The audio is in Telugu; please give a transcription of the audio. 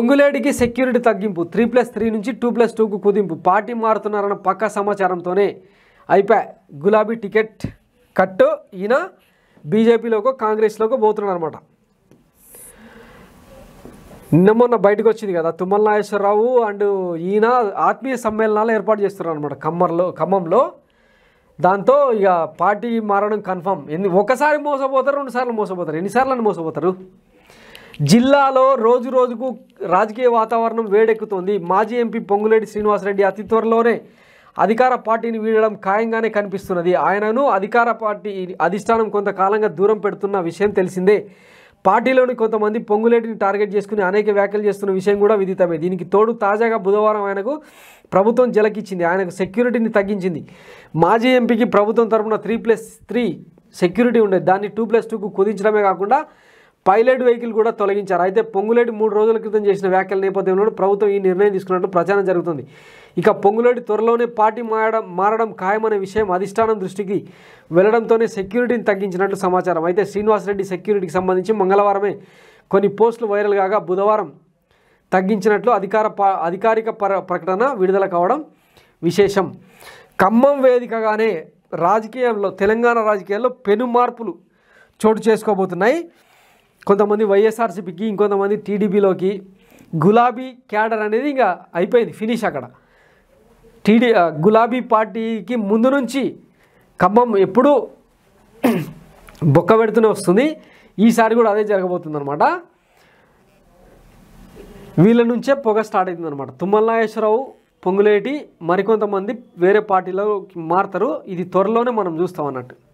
పొంగులేడికి సెక్యూరిటీ తగ్గింపు త్రీ ప్లస్ త్రీ నుంచి టూ ప్లస్ టూకు కుదింపు పార్టీ మారుతున్నారన్న పక్క సమాచారంతోనే అయిపోయా గులాబీ టికెట్ కట్టు ఈయన బీజేపీలోకో కాంగ్రెస్లోకో పోతున్నారనమాట నిన్న మొన్న బయటకు వచ్చింది కదా తుమ్మల నాగేశ్వరరావు అండ్ ఈయన ఆత్మీయ సమ్మేళనాలు ఏర్పాటు చేస్తున్నారు అనమాట ఖమ్మంలో ఖమ్మంలో దాంతో ఇక పార్టీ మారడం కన్ఫర్మ్ ఎన్ని ఒకసారి మోసపోతారు రెండు సార్లు మోసపోతారు ఎన్నిసార్లు మోసపోతారు జిల్లాలో రోజు రోజుకు రాజకీయ వాతావరణం వేడెక్కుతోంది మాజీ ఎంపీ పొంగులేటి శ్రీనివాసరెడ్డి అతి త్వరలోనే అధికార పార్టీని వీడడం ఖాయంగానే కనిపిస్తున్నది ఆయనను అధికార పార్టీ అధిష్టానం కొంతకాలంగా దూరం పెడుతున్న విషయం తెలిసిందే పార్టీలోని కొంతమంది పొంగులేటిని టార్గెట్ చేసుకుని అనేక వ్యాఖ్యలు చేస్తున్న విషయం కూడా విదితమే దీనికి తోడు తాజాగా బుధవారం ఆయనకు ప్రభుత్వం జలకిచ్చింది ఆయనకు సెక్యూరిటీని తగ్గించింది మాజీ ఎంపీకి ప్రభుత్వం తరఫున త్రీ ప్లస్ త్రీ సెక్యూరిటీ ఉండేది దాన్ని టూ ప్లస్ టూకు కుదించడమే కాకుండా పైలట్ వెహికల్ కూడా తొలగించారు అయితే పొంగులేటి మూడు రోజుల క్రితం చేసిన వ్యాఖ్యల నేపథ్యంలో ప్రభుత్వం ఈ నిర్ణయం తీసుకున్నట్టు ప్రచారం జరుగుతుంది ఇక పొంగులేటి త్వరలోనే పార్టీ మారడం మారడం ఖాయమనే విషయం అధిష్టానం దృష్టికి వెళ్లడంతోనే సెక్యూరిటీని తగ్గించినట్లు సమాచారం అయితే శ్రీనివాసరెడ్డి సెక్యూరిటీకి సంబంధించి మంగళవారమే కొన్ని పోస్టులు వైరల్ కాగా బుధవారం తగ్గించినట్లు అధికార అధికారిక ప్రకటన విడుదల కావడం విశేషం ఖమ్మం వేదికగానే రాజకీయంలో తెలంగాణ రాజకీయాల్లో పెను మార్పులు చోటు చేసుకోబోతున్నాయి కొంతమంది వైఎస్ఆర్సీపీకి ఇంకొంతమంది టీడీపీలోకి గులాబీ క్యాడర్ అనేది ఇంకా అయిపోయింది ఫినిష్ అక్కడ టీడీ గులాబీ పార్టీకి ముందు నుంచి ఖమ్మం ఎప్పుడూ బొక్క పెడుతూనే వస్తుంది ఈసారి కూడా అదే అనమాట వీళ్ళ నుంచే పొగ స్టార్ట్ అవుతుందనమాట తుమ్మల నాగేశ్వరరావు పొంగులేటి మరికొంతమంది వేరే పార్టీలో మారుతారు ఇది త్వరలోనే మనం చూస్తాం అన్నట్టు